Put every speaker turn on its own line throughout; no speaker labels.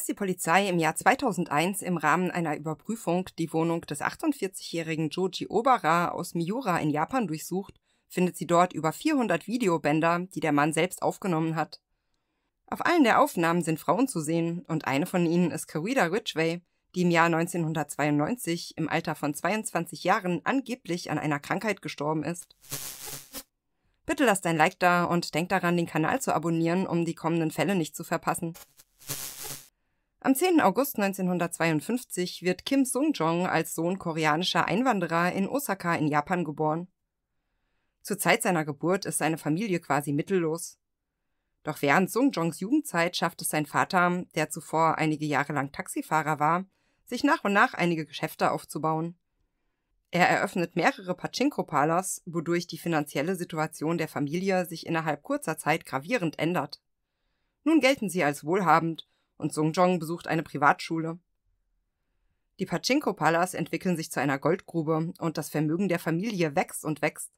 Als die Polizei im Jahr 2001 im Rahmen einer Überprüfung die Wohnung des 48-jährigen Joji Obara aus Miura in Japan durchsucht, findet sie dort über 400 Videobänder, die der Mann selbst aufgenommen hat. Auf allen der Aufnahmen sind Frauen zu sehen und eine von ihnen ist Carida Ridgway, die im Jahr 1992 im Alter von 22 Jahren angeblich an einer Krankheit gestorben ist. Bitte lass dein Like da und denk daran, den Kanal zu abonnieren, um die kommenden Fälle nicht zu verpassen. Am 10. August 1952 wird Kim Sung-jong als Sohn koreanischer Einwanderer in Osaka in Japan geboren. Zur Zeit seiner Geburt ist seine Familie quasi mittellos. Doch während Sung-jongs Jugendzeit schafft es sein Vater, der zuvor einige Jahre lang Taxifahrer war, sich nach und nach einige Geschäfte aufzubauen. Er eröffnet mehrere Pachinko-Palas, wodurch die finanzielle Situation der Familie sich innerhalb kurzer Zeit gravierend ändert. Nun gelten sie als wohlhabend und Sung Jong besucht eine Privatschule. Die Pachinko-Palas entwickeln sich zu einer Goldgrube und das Vermögen der Familie wächst und wächst.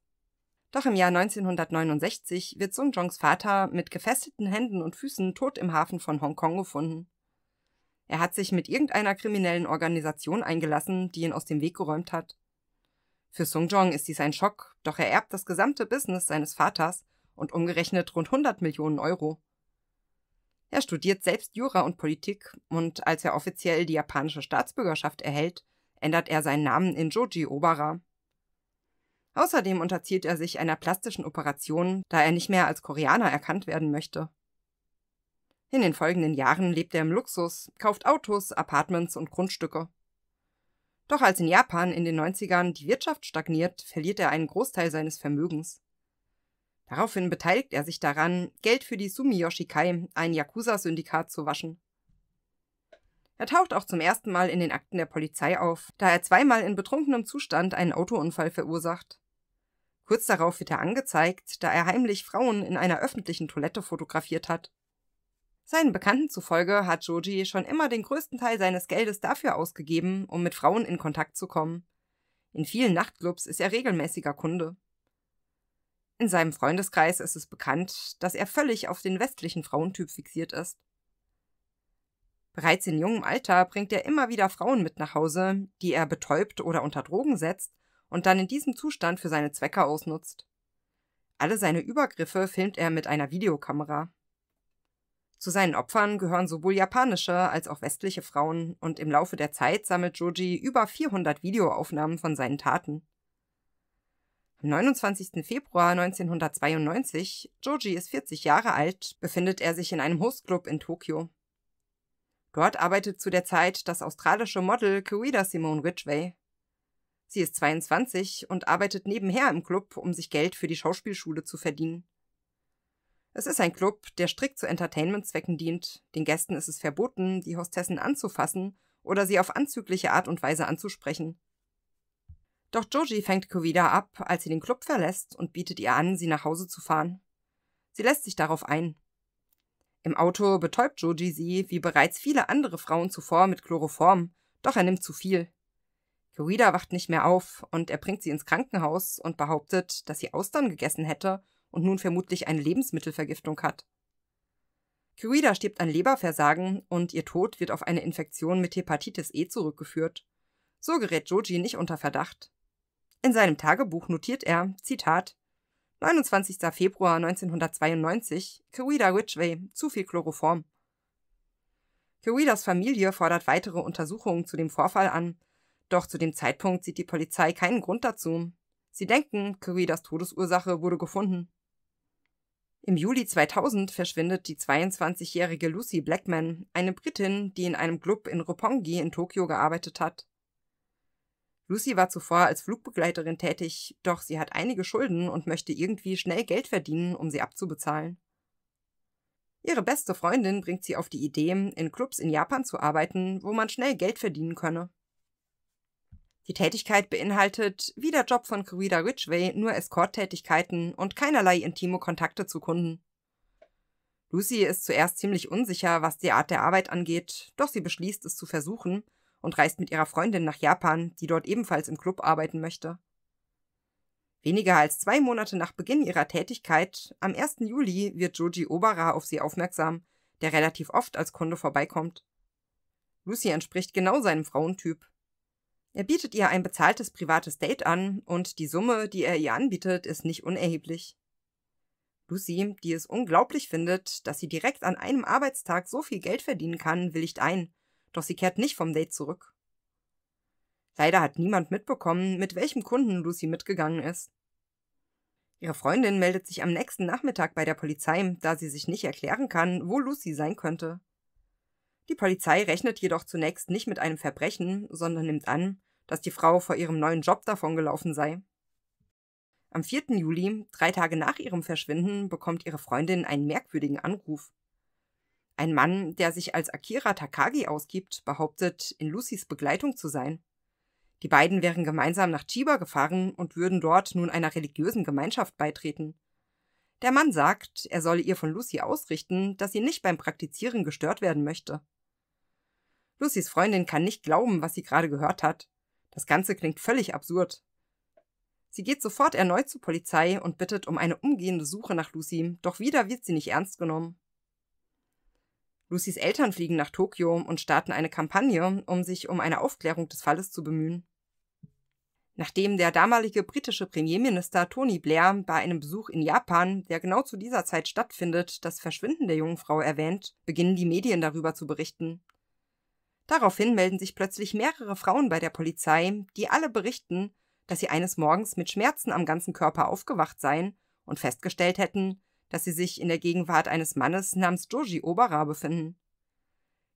Doch im Jahr 1969 wird Sung Jongs Vater mit gefesselten Händen und Füßen tot im Hafen von Hongkong gefunden. Er hat sich mit irgendeiner kriminellen Organisation eingelassen, die ihn aus dem Weg geräumt hat. Für Sung Jong ist dies ein Schock, doch er erbt das gesamte Business seines Vaters und umgerechnet rund 100 Millionen Euro. Er studiert selbst Jura und Politik und als er offiziell die japanische Staatsbürgerschaft erhält, ändert er seinen Namen in Joji Obara. Außerdem unterzieht er sich einer plastischen Operation, da er nicht mehr als Koreaner erkannt werden möchte. In den folgenden Jahren lebt er im Luxus, kauft Autos, Apartments und Grundstücke. Doch als in Japan in den 90ern die Wirtschaft stagniert, verliert er einen Großteil seines Vermögens. Daraufhin beteiligt er sich daran, Geld für die Sumiyoshikai, ein Yakuza-Syndikat, zu waschen. Er taucht auch zum ersten Mal in den Akten der Polizei auf, da er zweimal in betrunkenem Zustand einen Autounfall verursacht. Kurz darauf wird er angezeigt, da er heimlich Frauen in einer öffentlichen Toilette fotografiert hat. Seinen Bekannten zufolge hat Joji schon immer den größten Teil seines Geldes dafür ausgegeben, um mit Frauen in Kontakt zu kommen. In vielen Nachtclubs ist er regelmäßiger Kunde. In seinem Freundeskreis ist es bekannt, dass er völlig auf den westlichen Frauentyp fixiert ist. Bereits in jungem Alter bringt er immer wieder Frauen mit nach Hause, die er betäubt oder unter Drogen setzt und dann in diesem Zustand für seine Zwecke ausnutzt. Alle seine Übergriffe filmt er mit einer Videokamera. Zu seinen Opfern gehören sowohl japanische als auch westliche Frauen und im Laufe der Zeit sammelt Joji über 400 Videoaufnahmen von seinen Taten. 29. Februar 1992, Joji ist 40 Jahre alt, befindet er sich in einem Hostclub in Tokio. Dort arbeitet zu der Zeit das australische Model Kuida Simone Ridgway. Sie ist 22 und arbeitet nebenher im Club, um sich Geld für die Schauspielschule zu verdienen. Es ist ein Club, der strikt zu Entertainment-Zwecken dient. Den Gästen ist es verboten, die Hostessen anzufassen oder sie auf anzügliche Art und Weise anzusprechen. Doch Joji fängt Kovida ab, als sie den Club verlässt und bietet ihr an, sie nach Hause zu fahren. Sie lässt sich darauf ein. Im Auto betäubt Joji sie, wie bereits viele andere Frauen zuvor, mit Chloroform, doch er nimmt zu viel. Kurida wacht nicht mehr auf und er bringt sie ins Krankenhaus und behauptet, dass sie Austern gegessen hätte und nun vermutlich eine Lebensmittelvergiftung hat. Kurida stirbt an Leberversagen und ihr Tod wird auf eine Infektion mit Hepatitis E zurückgeführt. So gerät Joji nicht unter Verdacht. In seinem Tagebuch notiert er, Zitat, 29. Februar 1992, Kawida Ridgway, zu viel Chloroform. Kawidas Familie fordert weitere Untersuchungen zu dem Vorfall an, doch zu dem Zeitpunkt sieht die Polizei keinen Grund dazu. Sie denken, Kawidas Todesursache wurde gefunden. Im Juli 2000 verschwindet die 22-jährige Lucy Blackman, eine Britin, die in einem Club in Roppongi in Tokio gearbeitet hat. Lucy war zuvor als Flugbegleiterin tätig, doch sie hat einige Schulden und möchte irgendwie schnell Geld verdienen, um sie abzubezahlen. Ihre beste Freundin bringt sie auf die Idee, in Clubs in Japan zu arbeiten, wo man schnell Geld verdienen könne. Die Tätigkeit beinhaltet, wie der Job von Corrida Ridgway, nur Escort-Tätigkeiten und keinerlei intime Kontakte zu Kunden. Lucy ist zuerst ziemlich unsicher, was die Art der Arbeit angeht, doch sie beschließt es zu versuchen – und reist mit ihrer Freundin nach Japan, die dort ebenfalls im Club arbeiten möchte. Weniger als zwei Monate nach Beginn ihrer Tätigkeit, am 1. Juli, wird Joji Obara auf sie aufmerksam, der relativ oft als Kunde vorbeikommt. Lucy entspricht genau seinem Frauentyp. Er bietet ihr ein bezahltes privates Date an und die Summe, die er ihr anbietet, ist nicht unerheblich. Lucy, die es unglaublich findet, dass sie direkt an einem Arbeitstag so viel Geld verdienen kann, willigt ein doch sie kehrt nicht vom Date zurück. Leider hat niemand mitbekommen, mit welchem Kunden Lucy mitgegangen ist. Ihre Freundin meldet sich am nächsten Nachmittag bei der Polizei, da sie sich nicht erklären kann, wo Lucy sein könnte. Die Polizei rechnet jedoch zunächst nicht mit einem Verbrechen, sondern nimmt an, dass die Frau vor ihrem neuen Job davongelaufen sei. Am 4. Juli, drei Tage nach ihrem Verschwinden, bekommt ihre Freundin einen merkwürdigen Anruf. Ein Mann, der sich als Akira Takagi ausgibt, behauptet, in Lucys Begleitung zu sein. Die beiden wären gemeinsam nach Chiba gefahren und würden dort nun einer religiösen Gemeinschaft beitreten. Der Mann sagt, er solle ihr von Lucy ausrichten, dass sie nicht beim Praktizieren gestört werden möchte. Lucys Freundin kann nicht glauben, was sie gerade gehört hat. Das Ganze klingt völlig absurd. Sie geht sofort erneut zur Polizei und bittet um eine umgehende Suche nach Lucy, doch wieder wird sie nicht ernst genommen. Lucys Eltern fliegen nach Tokio und starten eine Kampagne, um sich um eine Aufklärung des Falles zu bemühen. Nachdem der damalige britische Premierminister Tony Blair bei einem Besuch in Japan, der genau zu dieser Zeit stattfindet, das Verschwinden der jungen Frau erwähnt, beginnen die Medien darüber zu berichten. Daraufhin melden sich plötzlich mehrere Frauen bei der Polizei, die alle berichten, dass sie eines Morgens mit Schmerzen am ganzen Körper aufgewacht seien und festgestellt hätten, dass sie sich in der Gegenwart eines Mannes namens Georgi Obara befinden.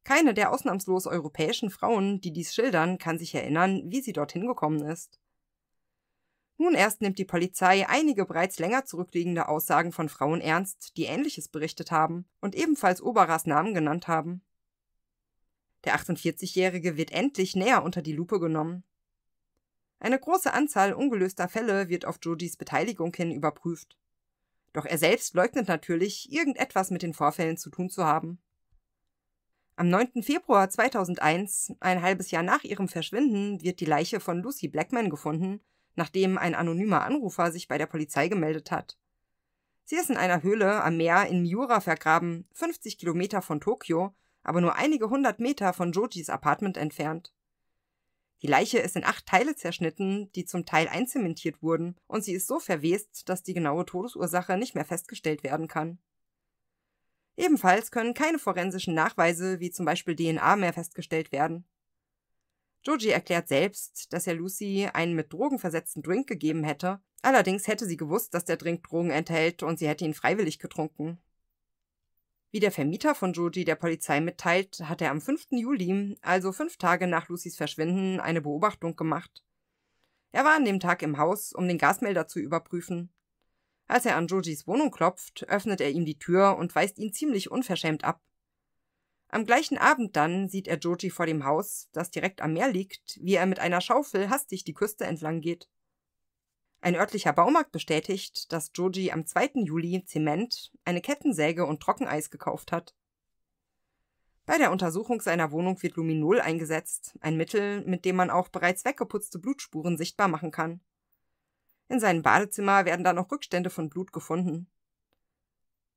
Keine der ausnahmslos europäischen Frauen, die dies schildern, kann sich erinnern, wie sie dorthin gekommen ist. Nun erst nimmt die Polizei einige bereits länger zurückliegende Aussagen von Frauen ernst, die Ähnliches berichtet haben und ebenfalls Obaras Namen genannt haben. Der 48-Jährige wird endlich näher unter die Lupe genommen. Eine große Anzahl ungelöster Fälle wird auf Georgies Beteiligung hin überprüft. Doch er selbst leugnet natürlich, irgendetwas mit den Vorfällen zu tun zu haben. Am 9. Februar 2001, ein halbes Jahr nach ihrem Verschwinden, wird die Leiche von Lucy Blackman gefunden, nachdem ein anonymer Anrufer sich bei der Polizei gemeldet hat. Sie ist in einer Höhle am Meer in Miura vergraben, 50 Kilometer von Tokio, aber nur einige hundert Meter von Jojis Apartment entfernt. Die Leiche ist in acht Teile zerschnitten, die zum Teil einzementiert wurden, und sie ist so verwest, dass die genaue Todesursache nicht mehr festgestellt werden kann. Ebenfalls können keine forensischen Nachweise wie zum Beispiel DNA mehr festgestellt werden. Joji erklärt selbst, dass er Lucy einen mit Drogen versetzten Drink gegeben hätte, allerdings hätte sie gewusst, dass der Drink Drogen enthält und sie hätte ihn freiwillig getrunken. Wie der Vermieter von Joji der Polizei mitteilt, hat er am 5. Juli, also fünf Tage nach Lucys Verschwinden, eine Beobachtung gemacht. Er war an dem Tag im Haus, um den Gasmelder zu überprüfen. Als er an Jojis Wohnung klopft, öffnet er ihm die Tür und weist ihn ziemlich unverschämt ab. Am gleichen Abend dann sieht er Joji vor dem Haus, das direkt am Meer liegt, wie er mit einer Schaufel hastig die Küste entlang geht. Ein örtlicher Baumarkt bestätigt, dass Joji am 2. Juli Zement, eine Kettensäge und Trockeneis gekauft hat. Bei der Untersuchung seiner Wohnung wird Luminol eingesetzt, ein Mittel, mit dem man auch bereits weggeputzte Blutspuren sichtbar machen kann. In seinem Badezimmer werden dann auch Rückstände von Blut gefunden.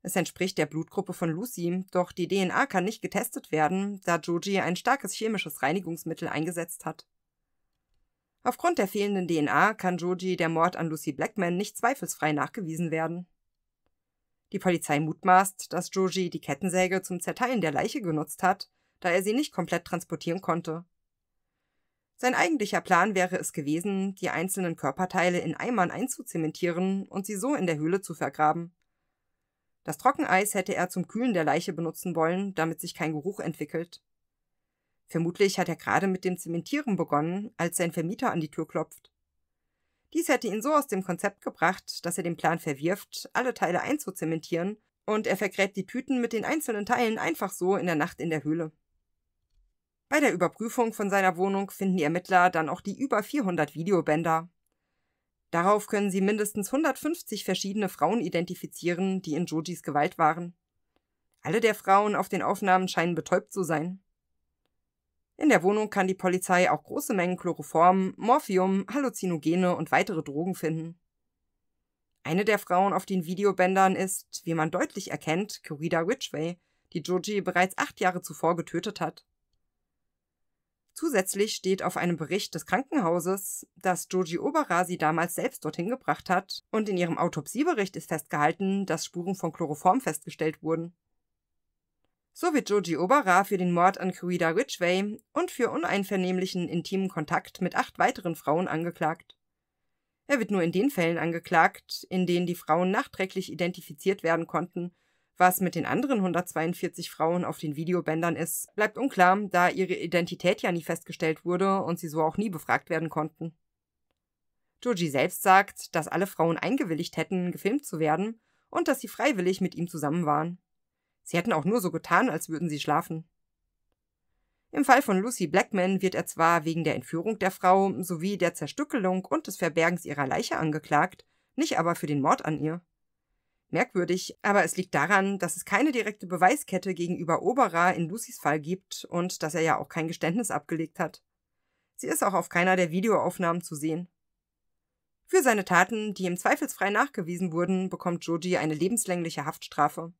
Es entspricht der Blutgruppe von Lucy, doch die DNA kann nicht getestet werden, da Joji ein starkes chemisches Reinigungsmittel eingesetzt hat. Aufgrund der fehlenden DNA kann Joji der Mord an Lucy Blackman nicht zweifelsfrei nachgewiesen werden. Die Polizei mutmaßt, dass Joji die Kettensäge zum Zerteilen der Leiche genutzt hat, da er sie nicht komplett transportieren konnte. Sein eigentlicher Plan wäre es gewesen, die einzelnen Körperteile in Eimern einzuzementieren und sie so in der Höhle zu vergraben. Das Trockeneis hätte er zum Kühlen der Leiche benutzen wollen, damit sich kein Geruch entwickelt. Vermutlich hat er gerade mit dem Zementieren begonnen, als sein Vermieter an die Tür klopft. Dies hätte ihn so aus dem Konzept gebracht, dass er den Plan verwirft, alle Teile einzuzementieren, und er vergräbt die Tüten mit den einzelnen Teilen einfach so in der Nacht in der Höhle. Bei der Überprüfung von seiner Wohnung finden die Ermittler dann auch die über 400 Videobänder. Darauf können sie mindestens 150 verschiedene Frauen identifizieren, die in Jojis Gewalt waren. Alle der Frauen auf den Aufnahmen scheinen betäubt zu sein. In der Wohnung kann die Polizei auch große Mengen Chloroform, Morphium, Halluzinogene und weitere Drogen finden. Eine der Frauen auf den Videobändern ist, wie man deutlich erkennt, Corrida Ridgway, die Georgie bereits acht Jahre zuvor getötet hat. Zusätzlich steht auf einem Bericht des Krankenhauses, dass Georgie Obera sie damals selbst dorthin gebracht hat und in ihrem Autopsiebericht ist festgehalten, dass Spuren von Chloroform festgestellt wurden. So wird Joji Obara für den Mord an Kurida Ridgway und für uneinvernehmlichen intimen Kontakt mit acht weiteren Frauen angeklagt. Er wird nur in den Fällen angeklagt, in denen die Frauen nachträglich identifiziert werden konnten. Was mit den anderen 142 Frauen auf den Videobändern ist, bleibt unklar, da ihre Identität ja nie festgestellt wurde und sie so auch nie befragt werden konnten. Joji selbst sagt, dass alle Frauen eingewilligt hätten, gefilmt zu werden und dass sie freiwillig mit ihm zusammen waren. Sie hätten auch nur so getan, als würden sie schlafen. Im Fall von Lucy Blackman wird er zwar wegen der Entführung der Frau sowie der Zerstückelung und des Verbergens ihrer Leiche angeklagt, nicht aber für den Mord an ihr. Merkwürdig, aber es liegt daran, dass es keine direkte Beweiskette gegenüber Oberer in Lucys Fall gibt und dass er ja auch kein Geständnis abgelegt hat. Sie ist auch auf keiner der Videoaufnahmen zu sehen. Für seine Taten, die ihm zweifelsfrei nachgewiesen wurden, bekommt Joji eine lebenslängliche Haftstrafe.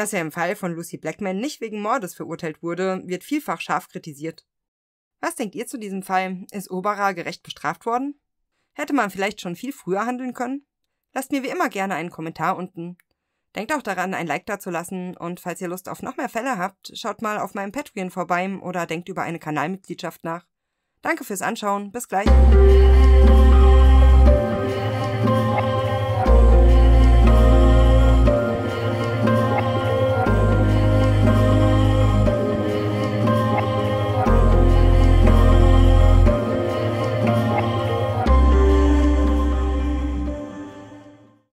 Dass er im Fall von Lucy Blackman nicht wegen Mordes verurteilt wurde, wird vielfach scharf kritisiert. Was denkt ihr zu diesem Fall? Ist Oberer gerecht bestraft worden? Hätte man vielleicht schon viel früher handeln können? Lasst mir wie immer gerne einen Kommentar unten. Denkt auch daran, ein Like dazulassen und falls ihr Lust auf noch mehr Fälle habt, schaut mal auf meinem Patreon vorbei oder denkt über eine Kanalmitgliedschaft nach. Danke fürs Anschauen, bis gleich.